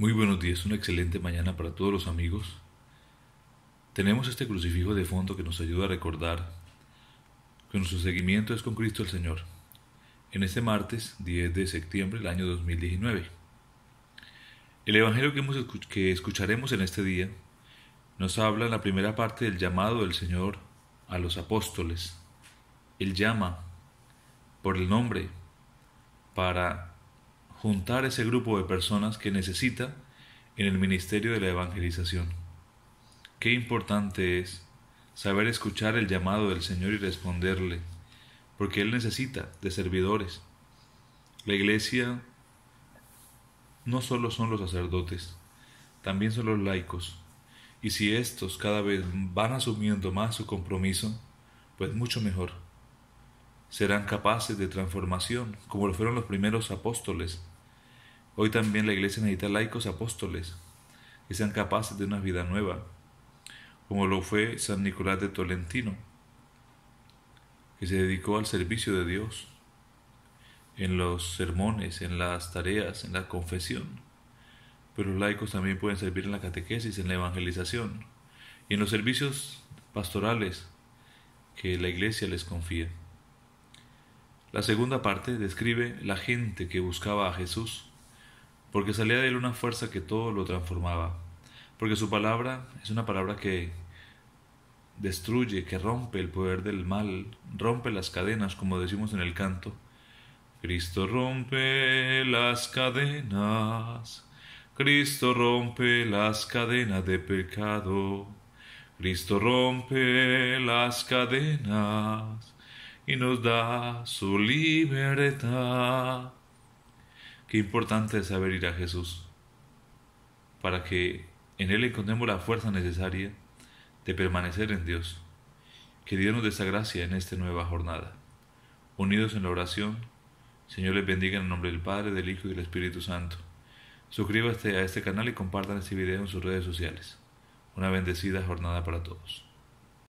Muy buenos días, una excelente mañana para todos los amigos. Tenemos este crucifijo de fondo que nos ayuda a recordar que nuestro seguimiento es con Cristo el Señor. En este martes 10 de septiembre del año 2019. El Evangelio que, que escucharemos en este día nos habla en la primera parte del llamado del Señor a los apóstoles. Él llama por el nombre para juntar ese grupo de personas que necesita en el ministerio de la evangelización. Qué importante es saber escuchar el llamado del Señor y responderle, porque Él necesita de servidores. La iglesia no solo son los sacerdotes, también son los laicos, y si estos cada vez van asumiendo más su compromiso, pues mucho mejor serán capaces de transformación, como lo fueron los primeros apóstoles. Hoy también la iglesia necesita laicos apóstoles, que sean capaces de una vida nueva, como lo fue San Nicolás de Tolentino, que se dedicó al servicio de Dios, en los sermones, en las tareas, en la confesión. Pero los laicos también pueden servir en la catequesis, en la evangelización y en los servicios pastorales que la iglesia les confía. La segunda parte describe la gente que buscaba a Jesús, porque salía de él una fuerza que todo lo transformaba, porque su palabra es una palabra que destruye, que rompe el poder del mal, rompe las cadenas, como decimos en el canto. Cristo rompe las cadenas, Cristo rompe las cadenas de pecado, Cristo rompe las cadenas y nos da su libertad. Qué importante es saber ir a Jesús para que en Él encontremos la fuerza necesaria de permanecer en Dios. Que Dios nos dé gracia en esta nueva jornada. Unidos en la oración, Señor les bendiga en el nombre del Padre, del Hijo y del Espíritu Santo. Suscríbase a este canal y compartan este video en sus redes sociales. Una bendecida jornada para todos.